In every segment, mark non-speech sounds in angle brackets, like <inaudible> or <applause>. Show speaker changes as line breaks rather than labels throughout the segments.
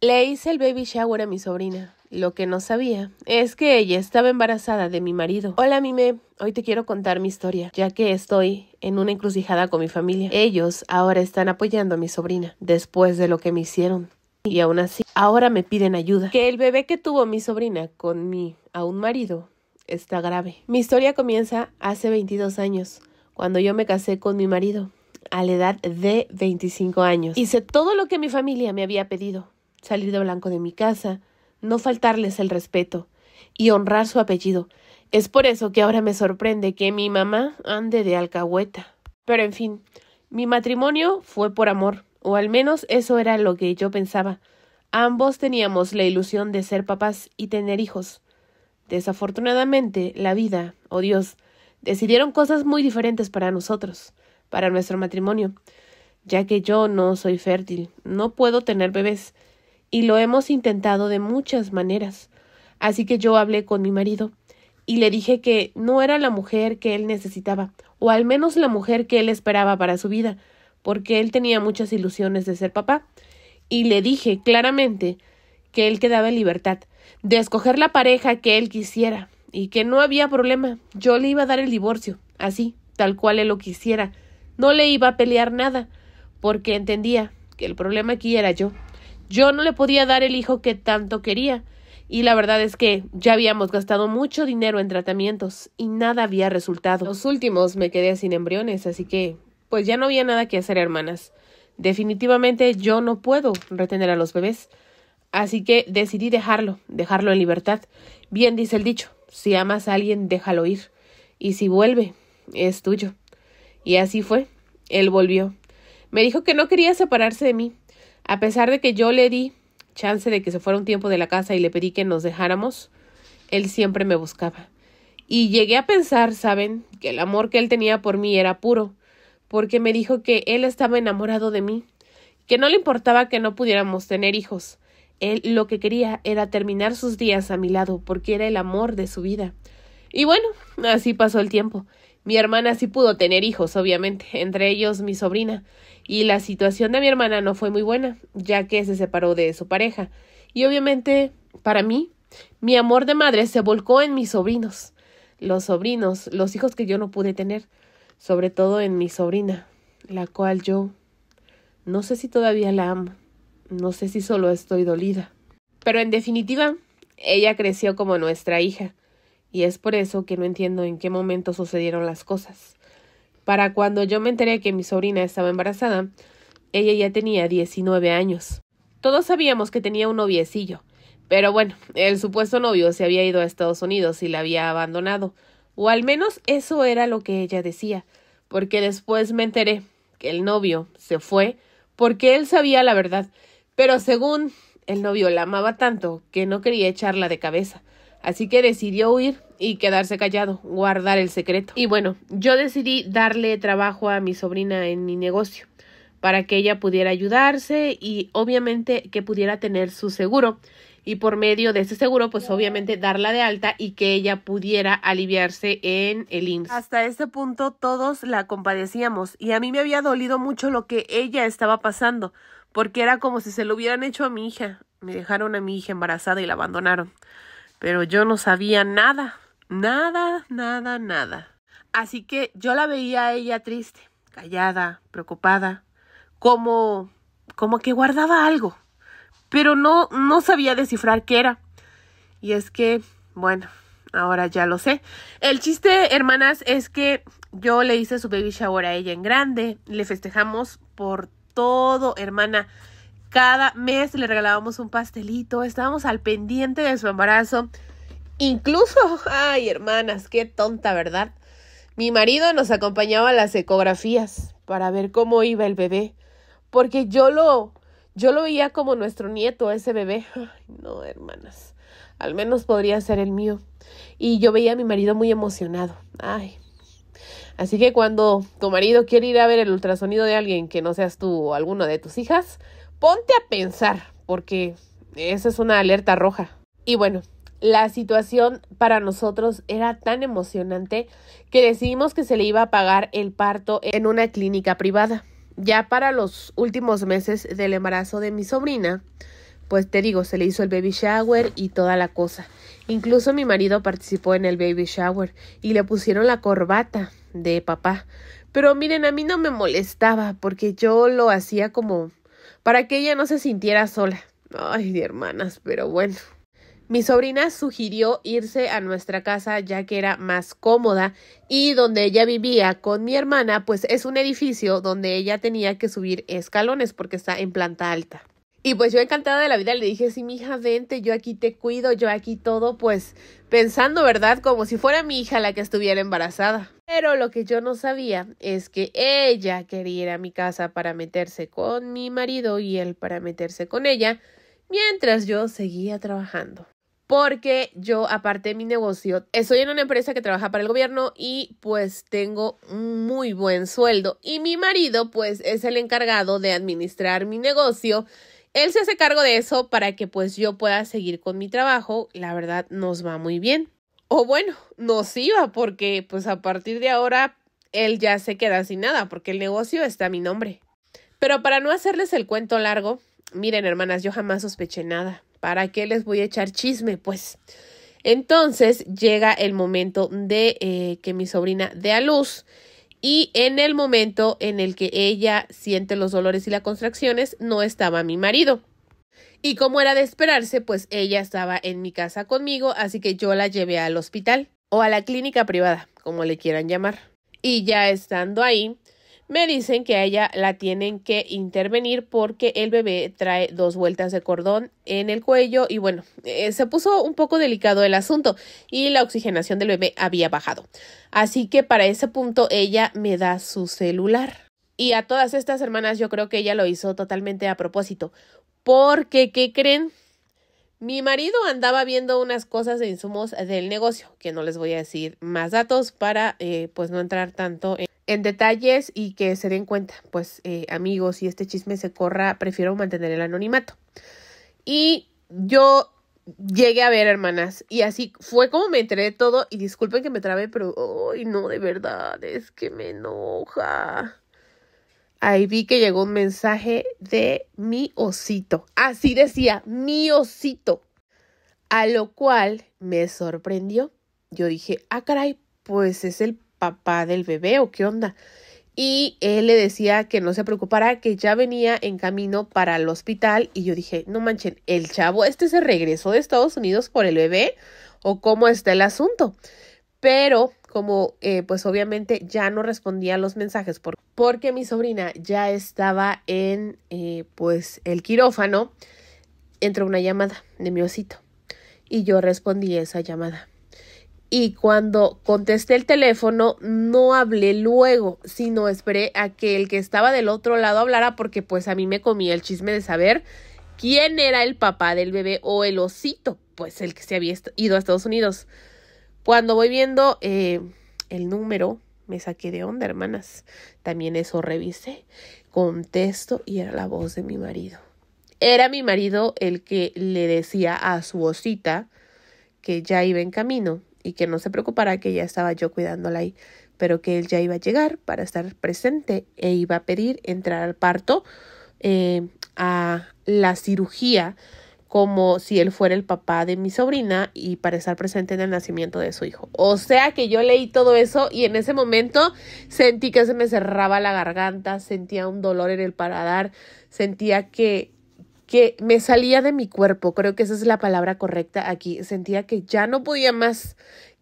Le hice el baby shower a mi sobrina. Lo que no sabía es que ella estaba embarazada de mi marido. Hola Mime, hoy te quiero contar mi historia, ya que estoy en una encrucijada con mi familia. Ellos ahora están apoyando a mi sobrina, después de lo que me hicieron. Y aún así, ahora me piden ayuda. Que el bebé que tuvo mi sobrina con mi aún marido está grave. Mi historia comienza hace 22 años, cuando yo me casé con mi marido, a la edad de 25 años. Hice todo lo que mi familia me había pedido salir de blanco de mi casa, no faltarles el respeto y honrar su apellido. Es por eso que ahora me sorprende que mi mamá ande de alcahueta. Pero en fin, mi matrimonio fue por amor, o al menos eso era lo que yo pensaba. Ambos teníamos la ilusión de ser papás y tener hijos. Desafortunadamente, la vida, oh Dios, decidieron cosas muy diferentes para nosotros, para nuestro matrimonio, ya que yo no soy fértil, no puedo tener bebés, y lo hemos intentado de muchas maneras. Así que yo hablé con mi marido y le dije que no era la mujer que él necesitaba, o al menos la mujer que él esperaba para su vida, porque él tenía muchas ilusiones de ser papá, y le dije claramente que él quedaba en libertad de escoger la pareja que él quisiera, y que no había problema, yo le iba a dar el divorcio, así, tal cual él lo quisiera, no le iba a pelear nada, porque entendía que el problema aquí era yo. Yo no le podía dar el hijo que tanto quería, y la verdad es que ya habíamos gastado mucho dinero en tratamientos y nada había resultado. Los últimos me quedé sin embriones, así que pues ya no había nada que hacer, hermanas. Definitivamente yo no puedo retener a los bebés. Así que decidí dejarlo, dejarlo en libertad. Bien dice el dicho, si amas a alguien, déjalo ir. Y si vuelve, es tuyo. Y así fue. Él volvió. Me dijo que no quería separarse de mí, a pesar de que yo le di chance de que se fuera un tiempo de la casa y le pedí que nos dejáramos, él siempre me buscaba. Y llegué a pensar, ¿saben?, que el amor que él tenía por mí era puro, porque me dijo que él estaba enamorado de mí, que no le importaba que no pudiéramos tener hijos. Él lo que quería era terminar sus días a mi lado, porque era el amor de su vida. Y bueno, así pasó el tiempo. Mi hermana sí pudo tener hijos, obviamente, entre ellos mi sobrina, y la situación de mi hermana no fue muy buena, ya que se separó de su pareja. Y obviamente, para mí, mi amor de madre se volcó en mis sobrinos, los sobrinos, los hijos que yo no pude tener, sobre todo en mi sobrina, la cual yo no sé si todavía la amo, no sé si solo estoy dolida. Pero en definitiva, ella creció como nuestra hija y es por eso que no entiendo en qué momento sucedieron las cosas. Para cuando yo me enteré que mi sobrina estaba embarazada, ella ya tenía 19 años. Todos sabíamos que tenía un noviecillo, pero bueno, el supuesto novio se había ido a Estados Unidos y la había abandonado, o al menos eso era lo que ella decía, porque después me enteré que el novio se fue porque él sabía la verdad, pero según el novio la amaba tanto que no quería echarla de cabeza. Así que decidió huir y quedarse callado, guardar el secreto. Y bueno, yo decidí darle trabajo a mi sobrina en mi negocio para que ella pudiera ayudarse y obviamente que pudiera tener su seguro y por medio de ese seguro pues obviamente darla de alta y que ella pudiera aliviarse en el IMSS. Hasta este punto todos la compadecíamos y a mí me había dolido mucho lo que ella estaba pasando porque era como si se lo hubieran hecho a mi hija. Me dejaron a mi hija embarazada y la abandonaron. Pero yo no sabía nada, nada, nada, nada. Así que yo la veía a ella triste, callada, preocupada, como, como que guardaba algo, pero no, no sabía descifrar qué era. Y es que, bueno, ahora ya lo sé. El chiste, hermanas, es que yo le hice su baby shower a ella en grande, le festejamos por todo, hermana. Cada mes le regalábamos un pastelito, estábamos al pendiente de su embarazo. Incluso, <laughs> ay hermanas, qué tonta, ¿verdad? Mi marido nos acompañaba a las ecografías para ver cómo iba el bebé, porque yo lo, yo lo veía como nuestro nieto, ese bebé. Ay, no, hermanas, al menos podría ser el mío. Y yo veía a mi marido muy emocionado. Ay, Así que cuando tu marido quiere ir a ver el ultrasonido de alguien que no seas tú o alguno de tus hijas, ponte a pensar, porque esa es una alerta roja. Y bueno, la situación para nosotros era tan emocionante que decidimos que se le iba a pagar el parto en una clínica privada. Ya para los últimos meses del embarazo de mi sobrina, pues te digo, se le hizo el baby shower y toda la cosa. Incluso mi marido participó en el baby shower y le pusieron la corbata de papá. Pero miren, a mí no me molestaba porque yo lo hacía como para que ella no se sintiera sola. Ay, de hermanas, pero bueno. Mi sobrina sugirió irse a nuestra casa ya que era más cómoda y donde ella vivía con mi hermana, pues es un edificio donde ella tenía que subir escalones porque está en planta alta. Y pues yo encantada de la vida le dije, sí, mi hija, vente, yo aquí te cuido, yo aquí todo, pues pensando, ¿verdad? Como si fuera mi hija la que estuviera embarazada. Pero lo que yo no sabía es que ella quería ir a mi casa para meterse con mi marido y él para meterse con ella, mientras yo seguía trabajando. Porque yo, aparte de mi negocio, estoy eh, en una empresa que trabaja para el gobierno y pues tengo un muy buen sueldo. Y mi marido pues es el encargado de administrar mi negocio. Él se hace cargo de eso para que pues yo pueda seguir con mi trabajo. La verdad nos va muy bien. O bueno, iba porque pues a partir de ahora él ya se queda sin nada, porque el negocio está a mi nombre. Pero para no hacerles el cuento largo, miren hermanas, yo jamás sospeché nada. ¿Para qué les voy a echar chisme? Pues entonces llega el momento de eh, que mi sobrina dé a luz y en el momento en el que ella siente los dolores y las contracciones no estaba mi marido. Y como era de esperarse, pues ella estaba en mi casa conmigo, así que yo la llevé al hospital o a la clínica privada, como le quieran llamar. Y ya estando ahí, me dicen que a ella la tienen que intervenir porque el bebé trae dos vueltas de cordón en el cuello y bueno, eh, se puso un poco delicado el asunto y la oxigenación del bebé había bajado. Así que para ese punto ella me da su celular. Y a todas estas hermanas yo creo que ella lo hizo totalmente a propósito, porque, ¿qué creen? Mi marido andaba viendo unas cosas de insumos del negocio, que no les voy a decir más datos para eh, pues no entrar tanto en, detalles y que se den cuenta, pues eh, amigos, si este chisme se corra, prefiero mantener el anonimato. Y yo llegué a ver, hermanas, y así fue como me enteré de todo y disculpen que me trabe, pero, ay, no, de verdad, es que me enoja ahí vi que llegó un mensaje de mi osito. Así decía, mi osito. A lo cual me sorprendió. Yo dije, ah, caray, pues es el papá del bebé o qué onda. Y él le decía que no se preocupara, que ya venía en camino para el hospital. Y yo dije, no manchen, el chavo este se regresó de Estados Unidos por el bebé o cómo está el asunto. Pero como eh, pues obviamente ya no respondía a los mensajes porque mi sobrina ya estaba en eh, pues el quirófano, entró una llamada de mi osito y yo respondí esa llamada. Y cuando contesté el teléfono, no hablé luego, sino esperé a que el que estaba del otro lado hablara porque pues a mí me comía el chisme de saber quién era el papá del bebé o el osito, pues el que se había ido a Estados Unidos. Cuando voy viendo eh, el número, me saqué de onda, hermanas. También eso revisé. Contesto y era la voz de mi marido. Era mi marido el que le decía a su osita que ya iba en camino y que no se preocupara que ya estaba yo cuidándola ahí, pero que él ya iba a llegar para estar presente e iba a pedir entrar al parto eh, a la cirugía como si él fuera el papá de mi sobrina y para estar presente en el nacimiento de su hijo. O sea que yo leí todo eso y en ese momento sentí que se me cerraba la garganta, sentía un dolor en el paladar, sentía que que me salía de mi cuerpo, creo que esa es la palabra correcta aquí, sentía que ya no podía más,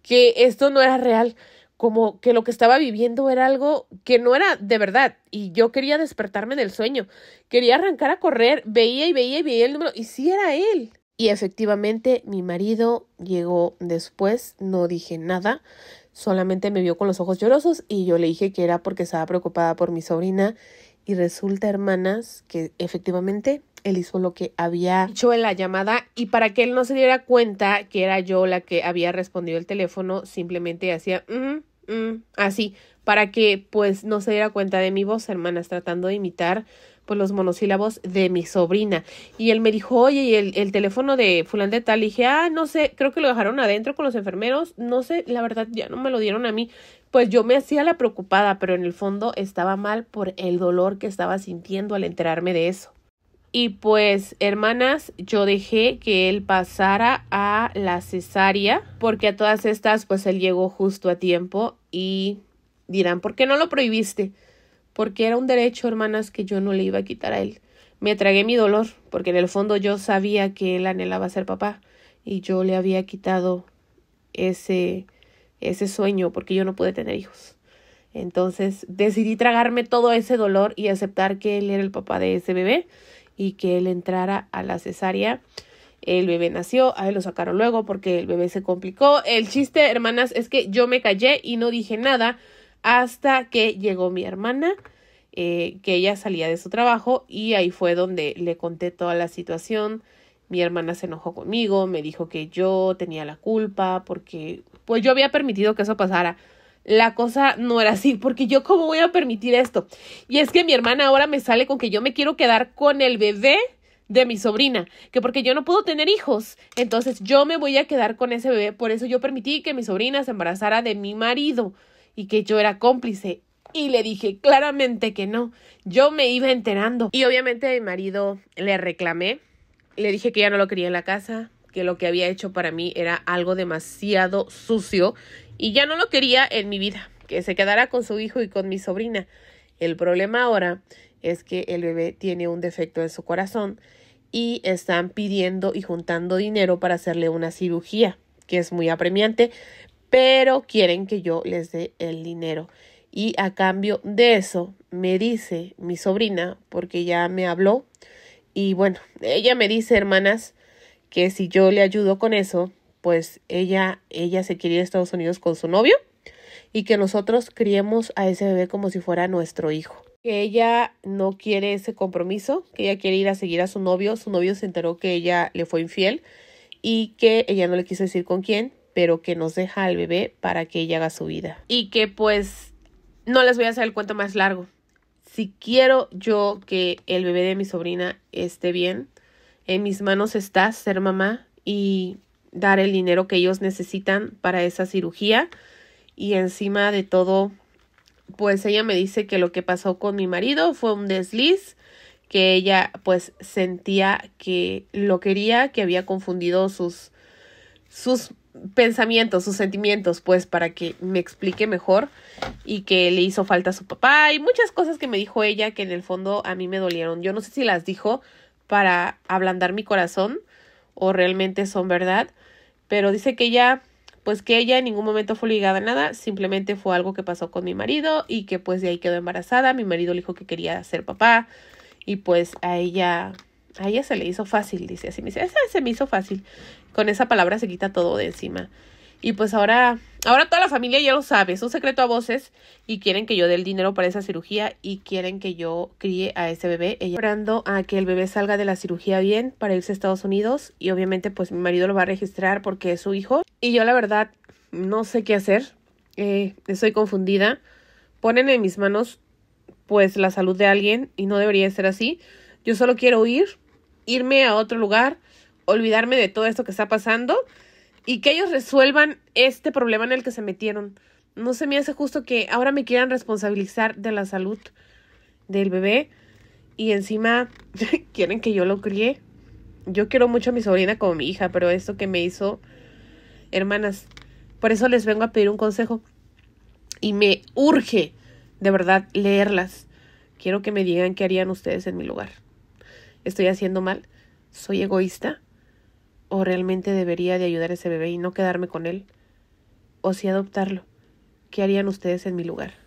que esto no era real, como que lo que estaba viviendo era algo que no era de verdad y yo quería despertarme del sueño, quería arrancar a correr, veía y veía y veía el número y sí era él. Y efectivamente mi marido llegó después, no dije nada, solamente me vio con los ojos llorosos y yo le dije que era porque estaba preocupada por mi sobrina y resulta, hermanas, que efectivamente él hizo lo que había hecho en la llamada y para que él no se diera cuenta que era yo la que había respondido el teléfono, simplemente hacía... Mm-hmm". Mm, así, para que pues no se diera cuenta de mi voz, hermanas, tratando de imitar pues los monosílabos de mi sobrina. Y él me dijo, oye, y el, el teléfono de fulán de tal, dije, ah, no sé, creo que lo dejaron adentro con los enfermeros, no sé, la verdad ya no me lo dieron a mí. Pues yo me hacía la preocupada, pero en el fondo estaba mal por el dolor que estaba sintiendo al enterarme de eso. Y pues, hermanas, yo dejé que él pasara a la cesárea, porque a todas estas, pues él llegó justo a tiempo y dirán, ¿por qué no lo prohibiste? Porque era un derecho, hermanas, que yo no le iba a quitar a él. Me tragué mi dolor, porque en el fondo yo sabía que él anhelaba ser papá y yo le había quitado ese ese sueño porque yo no pude tener hijos. Entonces decidí tragarme todo ese dolor y aceptar que él era el papá de ese bebé y que él entrara a la cesárea el bebé nació, a lo sacaron luego porque el bebé se complicó. El chiste, hermanas, es que yo me callé y no dije nada hasta que llegó mi hermana, eh, que ella salía de su trabajo y ahí fue donde le conté toda la situación. Mi hermana se enojó conmigo, me dijo que yo tenía la culpa porque pues yo había permitido que eso pasara. La cosa no era así, porque yo cómo voy a permitir esto. Y es que mi hermana ahora me sale con que yo me quiero quedar con el bebé de mi sobrina, que porque yo no puedo tener hijos, entonces yo me voy a quedar con ese bebé, por eso yo permití que mi sobrina se embarazara de mi marido y que yo era cómplice. Y le dije claramente que no, yo me iba enterando. Y obviamente a mi marido le reclamé, le dije que ya no lo quería en la casa, que lo que había hecho para mí era algo demasiado sucio y ya no lo quería en mi vida, que se quedara con su hijo y con mi sobrina. El problema ahora es que el bebé tiene un defecto en su corazón y están pidiendo y juntando dinero para hacerle una cirugía, que es muy apremiante, pero quieren que yo les dé el dinero. Y a cambio de eso, me dice mi sobrina, porque ya me habló, y bueno, ella me dice, hermanas, que si yo le ayudo con eso, pues ella, ella se quiere ir a Estados Unidos con su novio y que nosotros criemos a ese bebé como si fuera nuestro hijo que ella no quiere ese compromiso, que ella quiere ir a seguir a su novio. Su novio se enteró que ella le fue infiel y que ella no le quiso decir con quién, pero que nos deja al bebé para que ella haga su vida. Y que pues no les voy a hacer el cuento más largo. Si quiero yo que el bebé de mi sobrina esté bien, en mis manos está ser mamá y dar el dinero que ellos necesitan para esa cirugía y encima de todo pues ella me dice que lo que pasó con mi marido fue un desliz, que ella pues sentía que lo quería, que había confundido sus, sus pensamientos, sus sentimientos, pues para que me explique mejor y que le hizo falta a su papá y muchas cosas que me dijo ella que en el fondo a mí me dolieron. Yo no sé si las dijo para ablandar mi corazón o realmente son verdad, pero dice que ella pues que ella en ningún momento fue ligada a nada, simplemente fue algo que pasó con mi marido y que pues de ahí quedó embarazada, mi marido le dijo que quería ser papá y pues a ella a ella se le hizo fácil, dice así, dice, esa se me hizo fácil. Con esa palabra se quita todo de encima. Y pues ahora, ahora toda la familia ya lo sabe, es un secreto a voces y quieren que yo dé el dinero para esa cirugía y quieren que yo críe a ese bebé, ella esperando a que el bebé salga de la cirugía bien para irse a Estados Unidos y obviamente pues mi marido lo va a registrar porque es su hijo y yo la verdad no sé qué hacer, eh, estoy confundida, ponen en mis manos pues la salud de alguien y no debería ser así, yo solo quiero ir, irme a otro lugar, olvidarme de todo esto que está pasando y que ellos resuelvan este problema en el que se metieron. No se me hace justo que ahora me quieran responsabilizar de la salud del bebé y encima <laughs> quieren que yo lo críe. Yo quiero mucho a mi sobrina como mi hija, pero esto que me hizo, hermanas, por eso les vengo a pedir un consejo y me urge de verdad leerlas. Quiero que me digan qué harían ustedes en mi lugar. Estoy haciendo mal, soy egoísta, o realmente debería de ayudar a ese bebé y no quedarme con él, o si adoptarlo. ¿Qué harían ustedes en mi lugar?